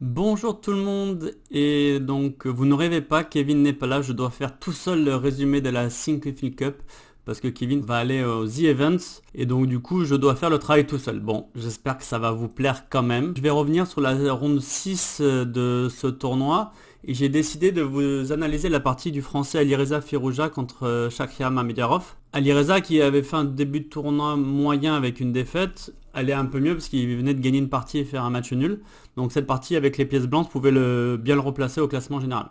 Bonjour tout le monde et donc vous ne rêvez pas, Kevin n'est pas là, je dois faire tout seul le résumé de la Thinkific Cup parce que Kevin va aller aux The Events et donc du coup je dois faire le travail tout seul. Bon, j'espère que ça va vous plaire quand même. Je vais revenir sur la ronde 6 euh, de ce tournoi j'ai décidé de vous analyser la partie du français Alireza Firouja contre euh, Shakria Mamedyarov Alireza qui avait fait un début de tournoi moyen avec une défaite, allait un peu mieux parce qu'il venait de gagner une partie et faire un match nul. Donc cette partie avec les pièces blanches pouvait bien le replacer au classement général.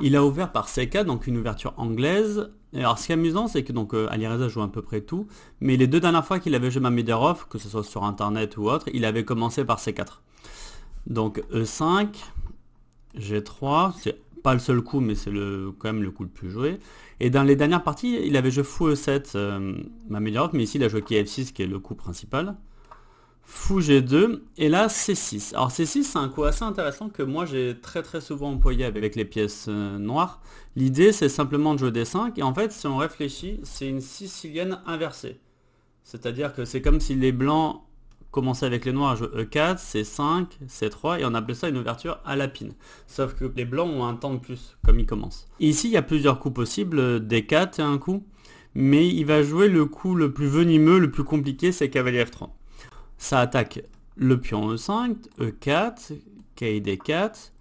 Il a ouvert par c4 donc une ouverture anglaise. Alors ce qui est amusant, c'est que donc euh, Alireza joue à peu près tout, mais les deux dernières fois qu'il avait joué Mamedyarov, que ce soit sur internet ou autre, il avait commencé par C4. Donc E5, G3, c'est pas le seul coup, mais c'est quand même le coup le plus joué. Et dans les dernières parties, il avait joué fou E7, euh, ma meilleure mais ici il a joué KF6 qui est le coup principal. Fou G2, et là C6. Alors C6 c'est un coup assez intéressant que moi j'ai très très souvent employé avec les pièces euh, noires. L'idée c'est simplement de jouer D5, et en fait si on réfléchit, c'est une sicilienne inversée. C'est-à-dire que c'est comme si les blancs commencer avec les noirs, je E4, C5, C3, et on appelle ça une ouverture à la pine. Sauf que les blancs ont un temps de plus, comme ils commencent. Ici, il y a plusieurs coups possibles, euh, D4 et un coup, mais il va jouer le coup le plus venimeux, le plus compliqué, c'est cavalier F3. Ça attaque le pion E5, E4, kd 4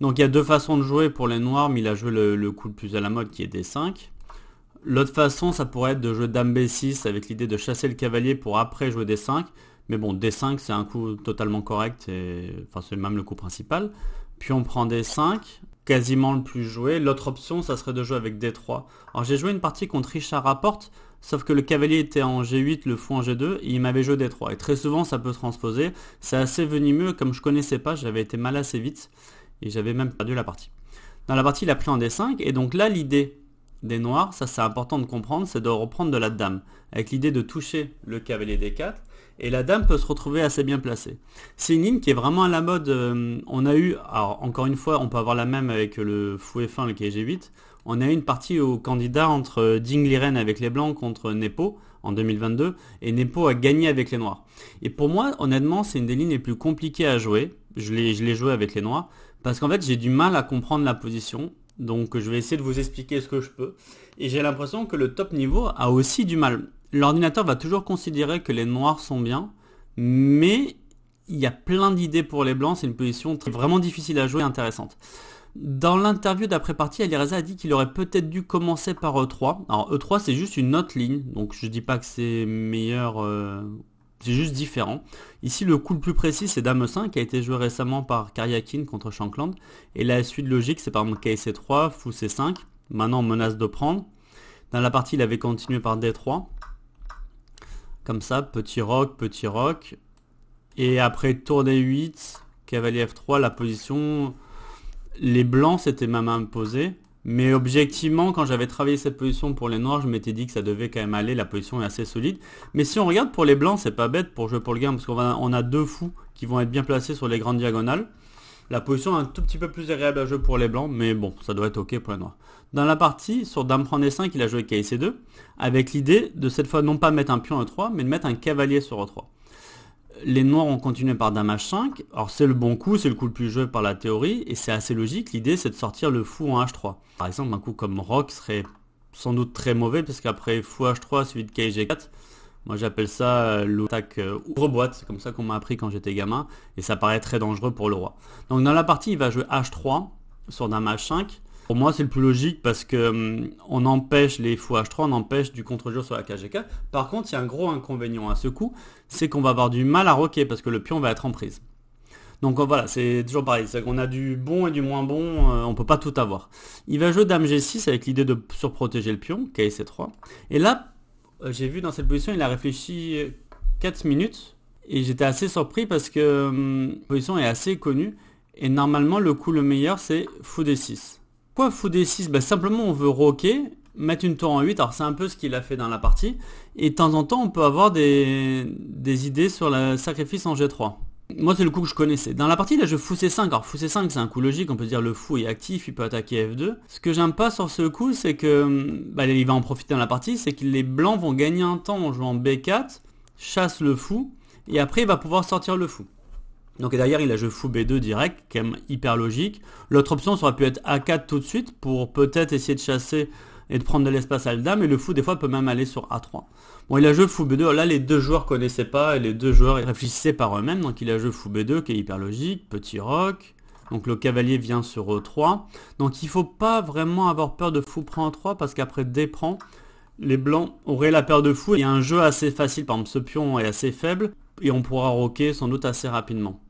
Donc il y a deux façons de jouer pour les noirs, mais il a joué le, le coup le plus à la mode qui est D5. L'autre façon, ça pourrait être de jouer Dame B6 avec l'idée de chasser le cavalier pour après jouer D5. Mais bon, D5, c'est un coup totalement correct, et enfin c'est même le coup principal. Puis on prend D5, quasiment le plus joué. L'autre option, ça serait de jouer avec D3. Alors j'ai joué une partie contre Richard Rapporte, sauf que le cavalier était en G8, le fou en G2, et il m'avait joué D3. Et très souvent, ça peut transposer. C'est assez venimeux, comme je connaissais pas, j'avais été mal assez vite, et j'avais même perdu la partie. Dans la partie, il a pris en D5, et donc là, l'idée des noirs, ça c'est important de comprendre, c'est de reprendre de la dame, avec l'idée de toucher le cavalier D4, et la dame peut se retrouver assez bien placée. C'est une ligne qui est vraiment à la mode. Euh, on a eu, alors encore une fois, on peut avoir la même avec le fouet fin, le KG8. On a eu une partie au candidat entre euh, Ding Liren avec les Blancs contre Nepo en 2022 et Nepo a gagné avec les Noirs. Et pour moi, honnêtement, c'est une des lignes les plus compliquées à jouer. Je l'ai joué avec les Noirs parce qu'en fait, j'ai du mal à comprendre la position. Donc je vais essayer de vous expliquer ce que je peux. Et j'ai l'impression que le top niveau a aussi du mal l'ordinateur va toujours considérer que les noirs sont bien, mais il y a plein d'idées pour les blancs, c'est une position vraiment difficile à jouer et intéressante. Dans l'interview d'après-partie, Alireza a dit qu'il aurait peut-être dû commencer par E3. Alors E3 c'est juste une autre ligne, donc je dis pas que c'est meilleur, euh, c'est juste différent. Ici le coup le plus précis c'est Dame 5 qui a été joué récemment par Karyakin contre Shankland. Et la suite logique c'est par exemple KC3, Fou C5, maintenant menace de prendre. Dans la partie il avait continué par D3. Comme ça, petit roc, petit roc. Et après tour D8, cavalier F3, la position... Les blancs ma main posée Mais objectivement, quand j'avais travaillé cette position pour les noirs, je m'étais dit que ça devait quand même aller, la position est assez solide. Mais si on regarde pour les blancs, c'est pas bête pour jouer pour le gain, parce qu'on a deux fous qui vont être bien placés sur les grandes diagonales. La position est un tout petit peu plus agréable à jouer pour les blancs, mais bon, ça doit être ok pour les noirs. Dans la partie, sur Dame prend e 5 il a joué kc 2 avec l'idée de cette fois non pas mettre un pion E3, mais de mettre un cavalier sur E3. Les noirs ont continué par Dame H5, alors c'est le bon coup, c'est le coup le plus joué par la théorie, et c'est assez logique, l'idée c'est de sortir le fou en H3. Par exemple, un coup comme rock serait sans doute très mauvais, parce qu'après fou H3 suivi de Kg 4 moi j'appelle ça euh, l'attaque euh, ouvre-boîte, c'est comme ça qu'on m'a appris quand j'étais gamin, et ça paraît très dangereux pour le roi. Donc dans la partie, il va jouer h3 sur dame h5. Pour moi, c'est le plus logique parce que hum, on empêche les fous h3, on empêche du contre-jeu sur la kgk. Par contre, il y a un gros inconvénient à ce coup, c'est qu'on va avoir du mal à roquer parce que le pion va être en prise. Donc voilà, c'est toujours pareil, c'est qu'on a du bon et du moins bon, on euh, on peut pas tout avoir. Il va jouer dame g6 avec l'idée de surprotéger le pion, kc3. Et là, euh, j'ai vu dans cette position, il a réfléchi 4 minutes. Et j'étais assez surpris parce que hum, la position est assez connue. Et normalement, le coup le meilleur, c'est fou d6. Pourquoi fou d6 bah, Simplement, on veut roquer, mettre une tour en 8. Alors, c'est un peu ce qu'il a fait dans la partie. Et de temps en temps, on peut avoir des, des idées sur le sacrifice en g3 moi c'est le coup que je connaissais. Dans la partie là je fou C5, alors fou C5 c'est un coup logique, on peut dire le fou est actif, il peut attaquer F2. Ce que j'aime pas sur ce coup c'est que, bah, il va en profiter dans la partie, c'est que les blancs vont gagner un temps en jouant B4, chasse le fou, et après il va pouvoir sortir le fou. Donc derrière il a joué fou B2 direct, quand même hyper logique. L'autre option ça aurait pu être A4 tout de suite pour peut-être essayer de chasser et de prendre de l'espace à la dame, et le fou des fois peut même aller sur A3. Bon, il a joué fou B2, là les deux joueurs connaissaient pas, et les deux joueurs réfléchissaient par eux-mêmes, donc il a joué fou B2 qui est hyper logique, petit rock, donc le cavalier vient sur E3, donc il faut pas vraiment avoir peur de fou prend A3, e parce qu'après D prend, les blancs auraient la paire de fou, il y a un jeu assez facile, par exemple ce pion est assez faible, et on pourra roquer sans doute assez rapidement.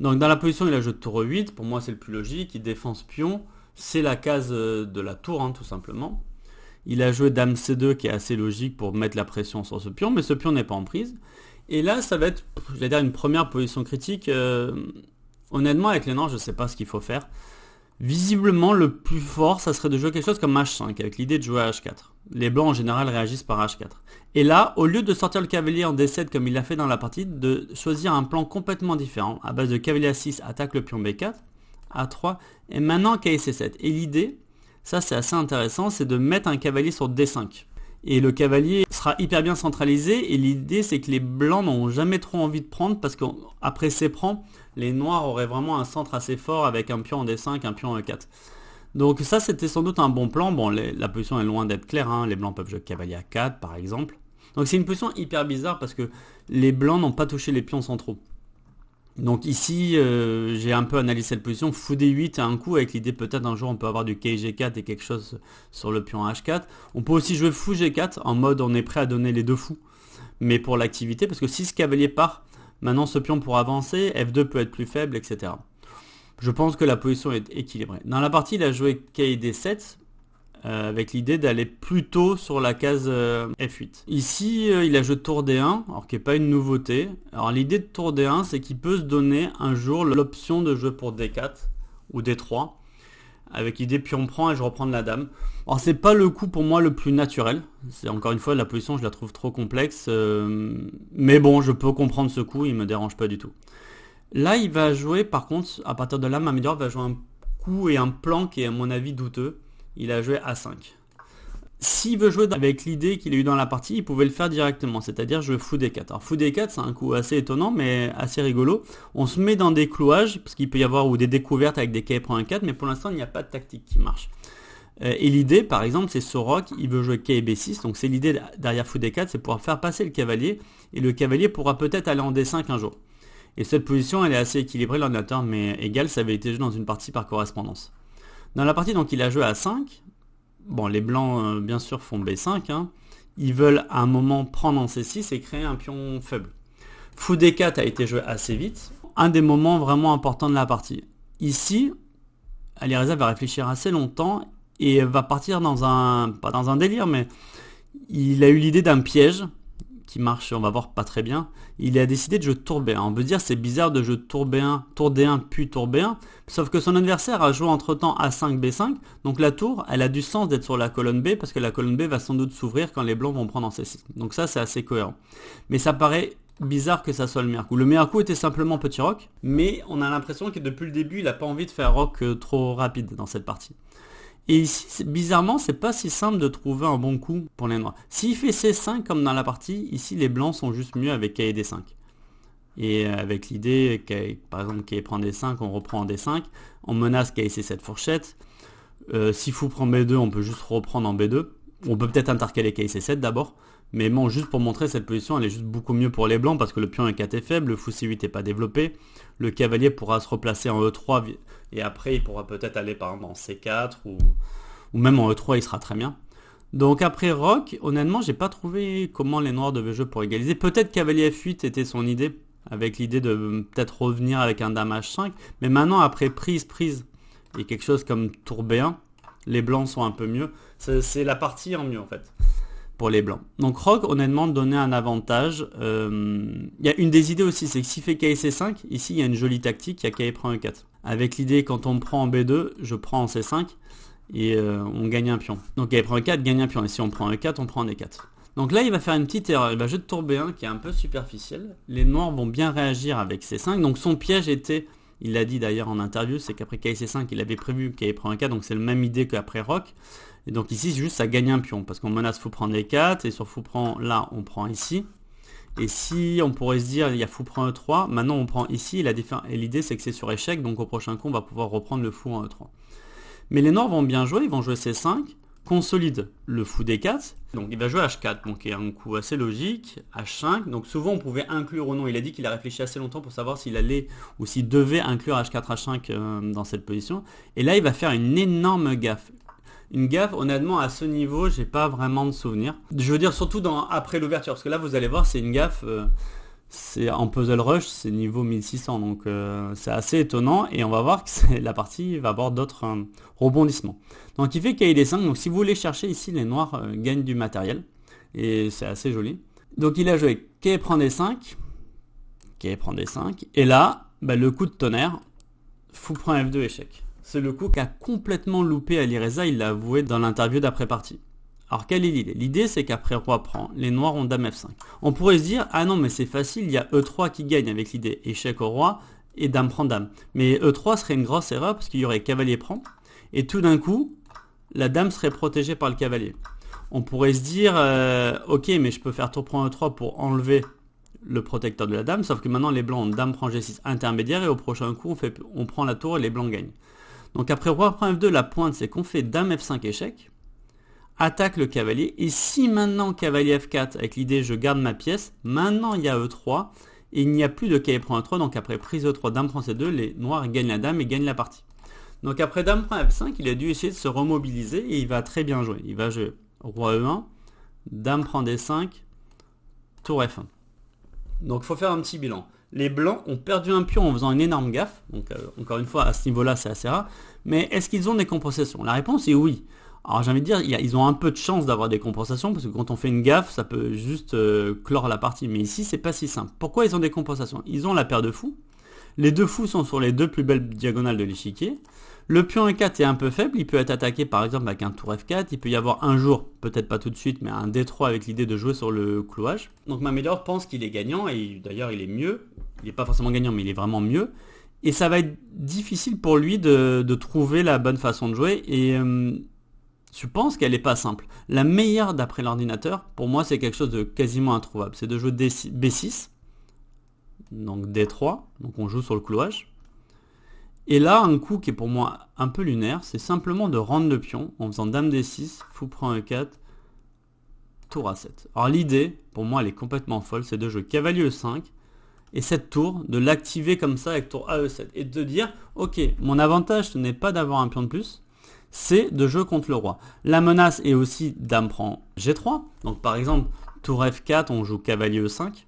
Donc dans la position il a joué tour 8, pour moi c'est le plus logique, il défense pion, c'est la case de la tour hein, tout simplement. Il a joué Dame C2 qui est assez logique pour mettre la pression sur ce pion, mais ce pion n'est pas en prise. Et là, ça va être, je vais dire, une première position critique. Euh, honnêtement, avec les nains, je ne sais pas ce qu'il faut faire. Visiblement, le plus fort, ça serait de jouer quelque chose comme H5, avec l'idée de jouer à H4. Les blancs, en général, réagissent par H4. Et là, au lieu de sortir le cavalier en D7 comme il l'a fait dans la partie, de choisir un plan complètement différent, à base de cavalier A6, attaque le pion B4, A3, et maintenant KC7. Et l'idée, ça, c'est assez intéressant, c'est de mettre un cavalier sur D5. Et le cavalier sera hyper bien centralisé, et l'idée c'est que les blancs n'ont jamais trop envie de prendre, parce qu'après ces prends, les noirs auraient vraiment un centre assez fort avec un pion en D5, un pion en E4. Donc ça, c'était sans doute un bon plan. Bon, la position est loin d'être claire. Hein. Les blancs peuvent jouer cavalier à 4, par exemple. Donc c'est une position hyper bizarre parce que les blancs n'ont pas touché les pions centraux. Donc ici, euh, j'ai un peu analysé cette position. Fou D8 à un coup avec l'idée peut-être un jour on peut avoir du KG4 et quelque chose sur le pion H4. On peut aussi jouer Fou G4 en mode on est prêt à donner les deux fous. Mais pour l'activité, parce que si ce cavalier part, maintenant ce pion pour avancer, F2 peut être plus faible, etc. Je pense que la position est équilibrée. Dans la partie, il a joué KD7 euh, avec l'idée d'aller plutôt sur la case euh, F8. Ici, euh, il a joué tour D1, alors qui n'est pas une nouveauté. Alors l'idée de tour D1, c'est qu'il peut se donner un jour l'option de jouer pour D4 ou D3, avec l'idée puis on prend et je reprends la dame. Alors c'est pas le coup pour moi le plus naturel, c'est encore une fois la position je la trouve trop complexe, mais bon je peux comprendre ce coup, il me dérange pas du tout. Là il va jouer par contre, à partir de là Mamidor va jouer un coup et un plan qui est à mon avis douteux il a joué A5. S'il veut jouer avec l'idée qu'il a eu dans la partie, il pouvait le faire directement, c'est-à-dire je fous D4. Alors fou 4 c'est un coup assez étonnant, mais assez rigolo. On se met dans des clouages, parce qu'il peut y avoir ou des découvertes avec des K prend un 4, mais pour l'instant, il n'y a pas de tactique qui marche. Euh, et l'idée, par exemple, c'est Sorok, il veut jouer kb B6, donc c'est l'idée derrière fou D4, c'est pouvoir faire passer le cavalier, et le cavalier pourra peut-être aller en D5 un jour. Et cette position, elle est assez équilibrée, l'ordinateur, mais égal ça avait été joué dans une partie par correspondance. Dans la partie, donc il a joué à 5. Bon, les blancs, euh, bien sûr, font B5. Hein, ils veulent à un moment prendre en C6 et créer un pion faible. Fou D4 a été joué assez vite. Un des moments vraiment importants de la partie. Ici, Alireza va réfléchir assez longtemps et va partir dans un, pas dans un délire, mais il a eu l'idée d'un piège qui marche, on va voir, pas très bien. Il a décidé de jouer B1, On peut dire c'est bizarre de b1, tour D1 puis tour B1, sauf que son adversaire a joué entre-temps A5, B5, donc la tour, elle a du sens d'être sur la colonne B, parce que la colonne B va sans doute s'ouvrir quand les blancs vont prendre en C6. Donc ça, c'est assez cohérent. Mais ça paraît bizarre que ça soit le meilleur coup. Le meilleur coup était simplement petit rock, mais on a l'impression que depuis le début, il n'a pas envie de faire rock euh, trop rapide dans cette partie. Et ici, bizarrement, c'est pas si simple de trouver un bon coup pour les noirs. S'il fait C5 comme dans la partie, ici les blancs sont juste mieux avec K et D5. Et euh, avec l'idée, par exemple, K prend D5, on reprend en D5, on menace K C7 fourchette. S'il euh, si fou prend B2, on peut juste reprendre en B2. On peut peut-être intercaler K et 7 d'abord. Mais bon, juste pour montrer cette position, elle est juste beaucoup mieux pour les blancs parce que le pion E4 est faible, le fou C8 n'est pas développé. Le cavalier pourra se replacer en E3 et après il pourra peut-être aller par exemple en C4 ou, même en E3, il sera très bien. Donc après rock honnêtement, j'ai pas trouvé comment les noirs devaient jouer pour égaliser. Peut-être cavalier F8 était son idée, avec l'idée de euh, peut-être revenir avec un damage 5 Mais maintenant, après prise, prise et quelque chose comme tour B1, les blancs sont un peu mieux. C'est la partie en mieux en fait pour les blancs. Donc Rogue, honnêtement, donner un avantage. Euh, il y a une des idées aussi, c'est que s'il fait KC5, ici il y a une jolie tactique, il y a prend E4. Avec l'idée, quand on prend en B2, je prends en C5, et euh, on gagne un pion. Donc KE prend E4, gagne un pion, et si on prend E4, on prend en E4. Donc là, il va faire une petite erreur. Il va de tour B1, qui est un peu superficiel. Les noirs vont bien réagir avec C5, donc son piège était... Il l'a dit d'ailleurs en interview, c'est qu'après KC5, il avait prévu qu'elle prend E4, donc c'est la même idée qu'après Rock. Et donc ici, c'est juste ça gagne un pion, parce qu'on menace fou prendre les 4 et sur fou prend là, on prend ici. Et si on pourrait se dire, il y a fou prend e3, maintenant on prend ici, et l'idée c'est que c'est sur échec, donc au prochain coup, on va pouvoir reprendre le fou en e3. Mais les Nords vont bien jouer, ils vont jouer c5, consolide le fou d4, donc il va jouer h4, donc est un coup assez logique, h5, donc souvent on pouvait inclure ou non, il a dit qu'il a réfléchi assez longtemps pour savoir s'il allait ou s'il devait inclure h4, h5 euh, dans cette position, et là il va faire une énorme gaffe, une gaffe, honnêtement, à ce niveau, j'ai pas vraiment de souvenir. Je veux dire, surtout après l'ouverture, parce que là, vous allez voir, c'est une gaffe. Euh, c'est en puzzle rush, c'est niveau 1600, donc euh, c'est assez étonnant. Et on va voir que la partie va avoir d'autres euh, rebondissements. Donc il fait kd 5. Donc si vous voulez chercher ici, les noirs gagnent du matériel. Et c'est assez joli. Donc il a joué K prend des 5. K prend des 5. Et là, bah, le coup de tonnerre. Fou prend F2 échec. C'est le coup qu'a complètement loupé Alireza, il l'a avoué dans l'interview d'après-partie. Alors quelle est l'idée L'idée c'est qu'après roi prend, les noirs ont dame f5. On pourrait se dire, ah non mais c'est facile, il y a e3 qui gagne avec l'idée échec au roi et dame prend dame. Mais e3 serait une grosse erreur parce qu'il y aurait cavalier prend, et tout d'un coup, la dame serait protégée par le cavalier. On pourrait se dire, euh, ok mais je peux faire tour prend e3 pour enlever le protecteur de la dame, sauf que maintenant les blancs ont dame prend g6 intermédiaire et au prochain coup on prend la tour et les blancs gagnent. Donc après roi prend f2, la pointe, c'est qu'on fait dame f5 échec, attaque le cavalier, et si maintenant cavalier f4, avec l'idée je garde ma pièce, maintenant il y a e3, et il n'y a plus de cavalier prend e3, donc après prise e3, dame prend c2, les noirs gagnent la dame et gagnent la partie. Donc après dame prend f5, il a dû essayer de se remobiliser, et il va très bien jouer. Il va jouer roi e1, dame prend d5, tour f1. Donc il faut faire un petit bilan les Blancs ont perdu un pion en faisant une énorme gaffe. Donc, euh, encore une fois, à ce niveau-là, c'est assez rare. Mais est-ce qu'ils ont des compensations La réponse est oui. Alors, j'ai envie de dire, ils ont un peu de chance d'avoir des compensations, parce que quand on fait une gaffe, ça peut juste euh, clore la partie. Mais ici, c'est pas si simple. Pourquoi ils ont des compensations Ils ont la paire de fous, les deux fous sont sur les deux plus belles diagonales de l'échiquier. Le pion E4 est un peu faible, il peut être attaqué par exemple avec un tour F4, il peut y avoir un jour, peut-être pas tout de suite, mais un D3 avec l'idée de jouer sur le clouage. Donc Mamelor pense qu'il est gagnant, et d'ailleurs il est mieux, il n'est pas forcément gagnant, mais il est vraiment mieux. Et ça va être difficile pour lui de, trouver la bonne façon de jouer, et euh, je pense qu'elle n'est pas simple. La meilleure d'après l'ordinateur, pour moi c'est quelque chose de quasiment introuvable, c'est de jouer B6, donc D3, donc on joue sur le clouage. Et là, un coup qui est pour moi un peu lunaire, c'est simplement de rendre le pion en faisant dame D6, fou prend E4, tour A7. Alors l'idée, pour moi, elle est complètement folle, c'est de jouer cavalier E5, et cette tour, de l'activer comme ça avec tour AE7, et de dire, ok, mon avantage, ce n'est pas d'avoir un pion de plus, c'est de jouer contre le roi. La menace est aussi dame prend G3, donc par exemple, tour F4, on joue cavalier E5,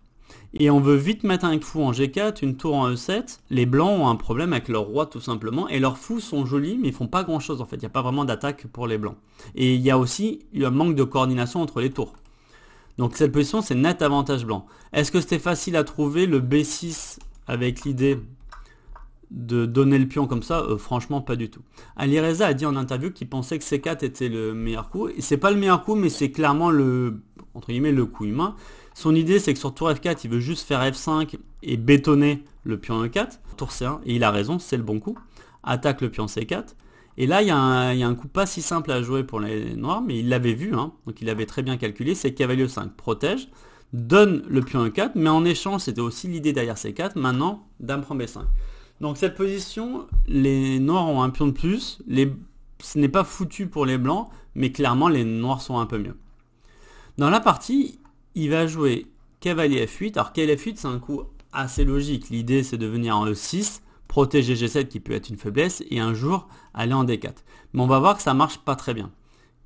et on veut vite mettre un fou en G4, une tour en E7, les blancs ont un problème avec leur roi tout simplement, et leurs fous sont jolis mais ils font pas grand chose en fait, il n'y a pas vraiment d'attaque pour les blancs. Et il y a aussi un manque de coordination entre les tours. Donc cette position c'est net avantage blanc. Est-ce que c'était facile à trouver le B6 avec l'idée de donner le pion comme ça, euh, franchement pas du tout. Alireza a dit en interview qu'il pensait que C4 était le meilleur coup, et c'est pas le meilleur coup mais c'est clairement le, entre guillemets, le coup humain, son idée, c'est que sur tour F4, il veut juste faire F5 et bétonner le pion E4. Tour C1, et il a raison, c'est le bon coup. Attaque le pion C4. Et là, il y, a un, coup pas si simple à jouer pour les noirs, mais il l'avait vu, hein. donc il l'avait très bien calculé, c'est cavalier 5 protège, donne le pion E4, mais en échange, c'était aussi l'idée derrière C4, maintenant, dame prend B5. Donc cette position, les noirs ont un pion de plus, les... ce n'est pas foutu pour les blancs, mais clairement, les noirs sont un peu mieux. Dans la partie, il va jouer cavalier F8. Alors cavalier F8, c'est un coup assez logique. L'idée, c'est de venir en E6, protéger G7 qui peut être une faiblesse, et un jour aller en D4. Mais on va voir que ça marche pas très bien.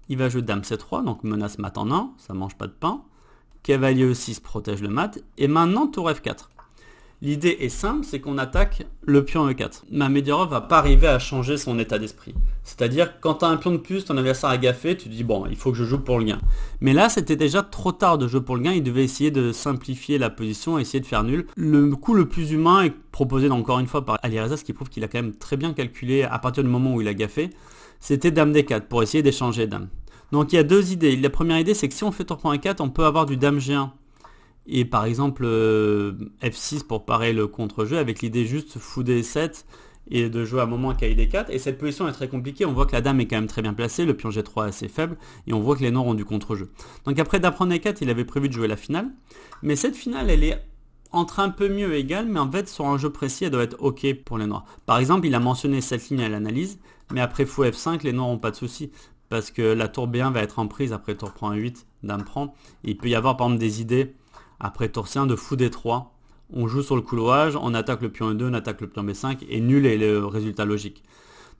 Il va jouer Dame C3, donc menace mat en 1, ça mange pas de pain. Cavalier E6 protège le mat. Et maintenant, tour F4. L'idée est simple, c'est qu'on attaque le pion E4. Ma ne va pas arriver à changer son état d'esprit. C'est-à-dire, quand tu as un pion de puce, ton adversaire a gaffé, tu te dis, bon, il faut que je joue pour le gain. Mais là, c'était déjà trop tard de jouer pour le gain, il devait essayer de simplifier la position, essayer de faire nul. Le coup le plus humain est proposé encore une fois par Alireza, ce qui prouve qu'il a quand même très bien calculé à partir du moment où il a gaffé, c'était dame D4 pour essayer d'échanger dame. Donc il y a deux idées. La première idée, c'est que si on fait tour point e 4 on peut avoir du dame G1 et par exemple euh, F6 pour parer le contre-jeu avec l'idée juste fou D7 et de jouer à un moment à KD4 et cette position est très compliquée, on voit que la dame est quand même très bien placée, le pion G3 est assez faible et on voit que les noirs ont du contre-jeu. Donc après d'apprendre E4 il avait prévu de jouer la finale mais cette finale elle est entre un peu mieux égale mais en fait sur un jeu précis elle doit être ok pour les noirs. Par exemple il a mentionné cette ligne à l'analyse mais après fou F5 les noirs n'ont pas de souci parce que la tour B1 va être en prise après tour prend 8 dame prend et il peut y avoir par exemple des idées après Torcien de fou D3. On joue sur le couloage, on attaque le pion E2, on attaque le pion B5, et nul est le résultat logique.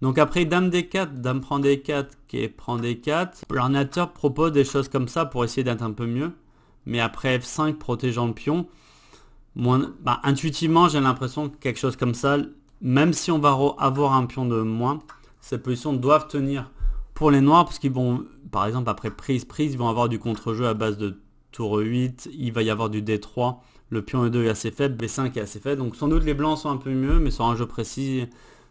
Donc après dame D4, dame prend D4, qui prend D4, l'ordinateur propose des choses comme ça pour essayer d'être un peu mieux. Mais après F5, protégeant le pion, bah, intuitivement j'ai l'impression que quelque chose comme ça, même si on va avoir un pion de moins, ces positions doivent tenir pour les noirs, parce qu'ils vont, par exemple après prise-prise, ils vont avoir du contre-jeu à base de tour 8, il va y avoir du D3, le pion E2 est assez faible, B5 est assez faible, donc sans doute les blancs sont un peu mieux, mais sur un jeu précis,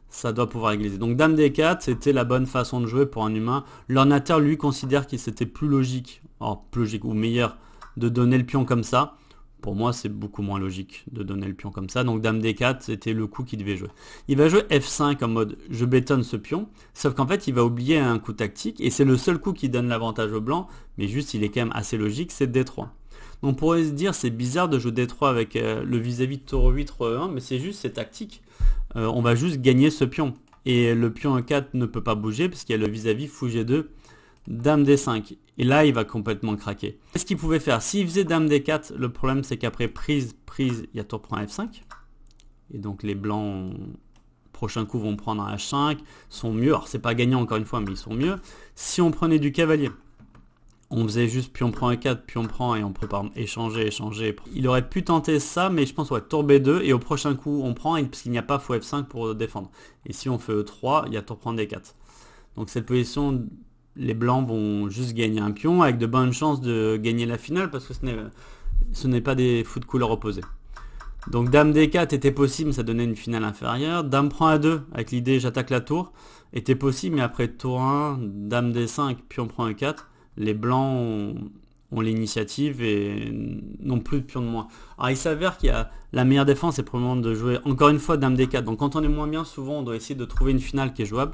ça doit pouvoir égaliser. Donc Dame D4, c'était la bonne façon de jouer pour un humain. L'ornateur, lui, considère qu'il c'était plus logique, plus logique ou meilleur, de donner le pion comme ça, pour moi, c'est beaucoup moins logique de donner le pion comme ça. Donc dame d4, c'était le coup qu'il devait jouer. Il va jouer f5 en mode je bétonne ce pion, sauf qu'en fait, il va oublier un coup tactique, et c'est le seul coup qui donne l'avantage au blanc, mais juste, il est quand même assez logique, c'est d3. On pourrait se dire, c'est bizarre de jouer d3 avec euh, le vis-à-vis de taureau 8, 1, mais c'est juste, c'est tactique. Euh, on va juste gagner ce pion. Et le pion e4 ne peut pas bouger, parce qu'il y a le vis-à-vis -vis fou g2, Dame D5. Et là, il va complètement craquer. Qu'est-ce qu'il pouvait faire S'il faisait Dame D4, le problème c'est qu'après prise, prise, il y a tour prend F5. Et donc les blancs, prochain coup, vont prendre un H5, sont mieux. Alors c'est pas gagnant encore une fois, mais ils sont mieux. Si on prenait du cavalier, on faisait juste puis on prend E4, puis on prend et on peut échanger, échanger. Il aurait pu tenter ça, mais je pense ouais, tour B2 et au prochain coup on prend parce qu'il n'y a pas faux F5 pour défendre. Et si on fait E3, il y a tour prend D4. Donc cette position les Blancs vont juste gagner un pion avec de bonnes chances de gagner la finale parce que ce n'est pas des fous de couleur opposés. Donc Dame D4 était possible, ça donnait une finale inférieure. Dame prend A2 avec l'idée j'attaque la tour était possible, mais après tour 1, Dame D5, pion prend a 4 les Blancs ont, l'initiative et n'ont plus de pion de moins. Alors il s'avère qu'il y la meilleure défense, est probablement de jouer encore une fois Dame D4. Donc quand on est moins bien, souvent on doit essayer de trouver une finale qui est jouable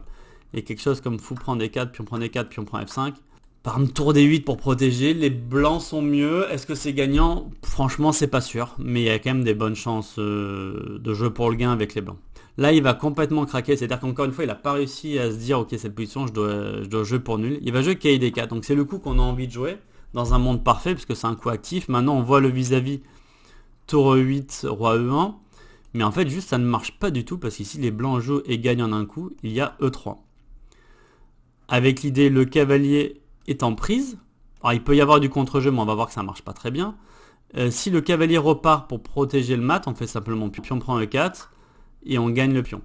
et quelque chose comme fou prend D4, puis on prend D4, puis on prend F5. Par tour D8 pour protéger, les blancs sont mieux. Est-ce que c'est gagnant Franchement, c'est pas sûr, mais il y a quand même des bonnes chances euh, de jeu pour le gain avec les blancs. Là, il va complètement craquer, c'est-à-dire qu'encore une fois, il n'a pas réussi à se dire, ok, cette position, je dois, je dois jouer pour nul. Il va jouer kd 4 donc c'est le coup qu'on a envie de jouer dans un monde parfait, puisque c'est un coup actif. Maintenant, on voit le vis-à-vis tour E8, roi E1. Mais en fait, juste, ça ne marche pas du tout, parce qu'ici, les blancs jouent et gagnent en un coup. Il y a E3 avec l'idée le cavalier est en prise. Alors il peut y avoir du contre-jeu, mais on va voir que ça marche pas très bien. Euh, si le cavalier repart pour protéger le mat, on fait simplement pion prend e4 et on gagne le pion.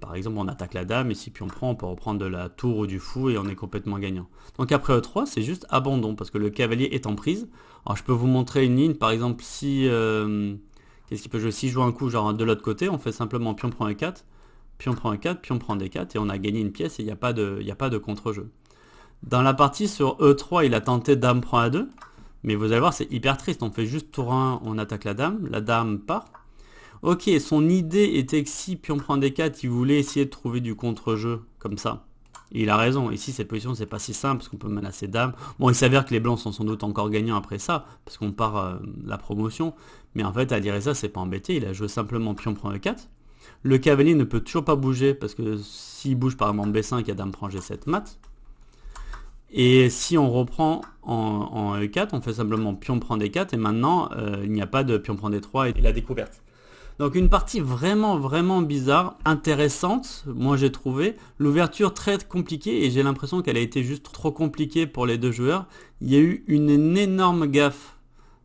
Par exemple, on attaque la dame et si pion prend, on peut reprendre de la tour ou du fou et on est complètement gagnant. Donc après e3, c'est juste abandon parce que le cavalier est en prise. Alors je peux vous montrer une ligne, par exemple si... Euh, qu'est-ce qu'il peut jouer Si je joue un coup genre de l'autre côté, on fait simplement pion prend e4 Pion prend un 4, puis on prend des 4, et on a gagné une pièce, et il n'y a pas de, a pas de contre-jeu. Dans la partie sur E3, il a tenté dame prend A2, mais vous allez voir, c'est hyper triste, on fait juste tour 1, on attaque la dame, la dame part. Ok, son idée était que si pion prend des 4, il voulait essayer de trouver du contre-jeu, comme ça. il a raison, ici cette position c'est pas si simple, parce qu'on peut menacer dame. Bon, il s'avère que les blancs sont sans doute encore gagnants après ça, parce qu'on part euh, la promotion, mais en fait, à dire ça, c'est pas embêté, il a joué simplement pion prend E4, le cavalier ne peut toujours pas bouger parce que s'il bouge par exemple B5, il y a dame prend G7 mat. Et si on reprend en, E4, e on fait simplement pion prend D4 et maintenant euh, il n'y a pas de pion prend D3 et la découverte. Donc une partie vraiment vraiment bizarre, intéressante, moi j'ai trouvé. L'ouverture très compliquée et j'ai l'impression qu'elle a été juste trop compliquée pour les deux joueurs. Il y a eu une énorme gaffe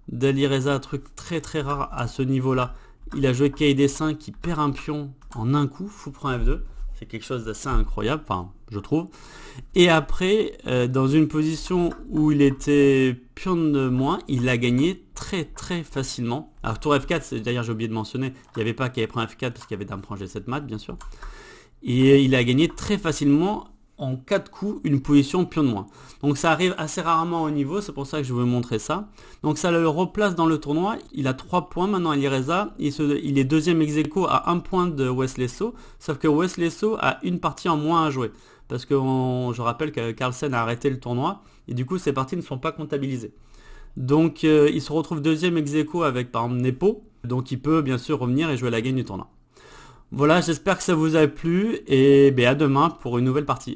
d'Alireza, un truc très très rare à ce niveau-là. Il a joué kd 5 qui perd un pion en un coup, fou prend F2. C'est quelque chose d'assez incroyable, je trouve. Et après, euh, dans une position où il était pion de moins, il a gagné très très facilement. Alors tour F4, d'ailleurs j'ai oublié de mentionner, il n'y avait pas KD prend F4 parce qu'il y avait d'un prend G7 mat, bien sûr. Et il a gagné très facilement en 4 coups une position pion de moins. Donc ça arrive assez rarement au niveau, c'est pour ça que je vous montrer ça. Donc ça le replace dans le tournoi, il a 3 points maintenant à l'IRESA, il, il est deuxième ex à 1 point de Wesley So, sauf que Wesley So a une partie en moins à jouer. Parce que je rappelle que Carlsen a arrêté le tournoi, et du coup ces parties ne sont pas comptabilisées. Donc euh, il se retrouve deuxième ex avec par exemple Nepo, donc il peut bien sûr revenir et jouer la gagne du tournoi. Voilà, j'espère que ça vous a plu et ben, à demain pour une nouvelle partie.